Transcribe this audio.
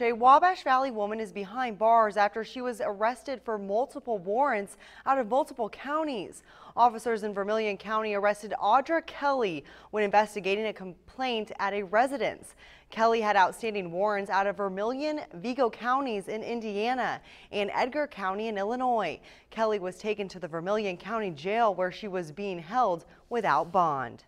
A Wabash Valley woman is behind bars after she was arrested for multiple warrants out of multiple counties. Officers in Vermilion County arrested Audra Kelly when investigating a complaint at a residence. Kelly had outstanding warrants out of Vermilion, Vigo counties in Indiana and Edgar County in Illinois. Kelly was taken to the Vermilion County Jail where she was being held without bond.